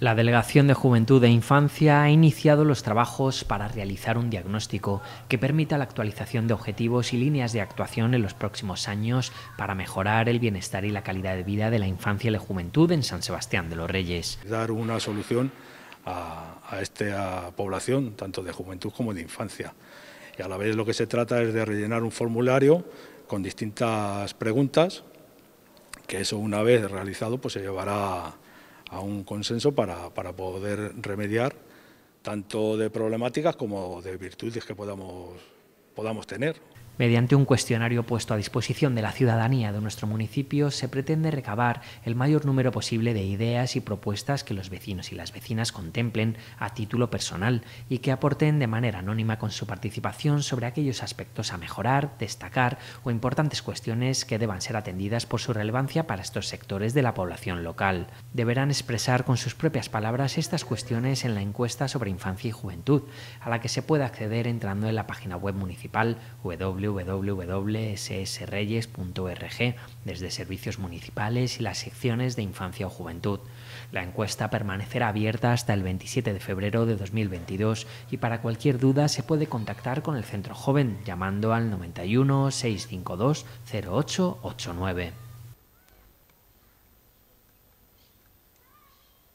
La Delegación de Juventud e Infancia ha iniciado los trabajos para realizar un diagnóstico que permita la actualización de objetivos y líneas de actuación en los próximos años para mejorar el bienestar y la calidad de vida de la infancia y la juventud en San Sebastián de los Reyes. Dar una solución a, esta población, tanto de juventud como de infancia. Y a la vez lo que se trata es de rellenar un formulario con distintas preguntas, que eso una vez realizado pues se llevará a un consenso para, poder remediar tanto de problemáticas como de virtudes que podamos tener. Mediante un cuestionario puesto a disposición de la ciudadanía de nuestro municipio, se pretende recabar el mayor número posible de ideas y propuestas que los vecinos y las vecinas contemplen a título personal y que aporten de manera anónima con su participación sobre aquellos aspectos a mejorar, destacar o importantes cuestiones que deban ser atendidas por su relevancia para estos sectores de la población local. Deberán expresar con sus propias palabras estas cuestiones en la encuesta sobre infancia y juventud, a la que se puede acceder entrando en la página web municipal www www.ssreyes.org desde servicios municipales y las secciones de infancia o juventud. La encuesta permanecerá abierta hasta el 27 de febrero de 2022 y para cualquier duda se puede contactar con el Centro Joven llamando al 91 652 0889.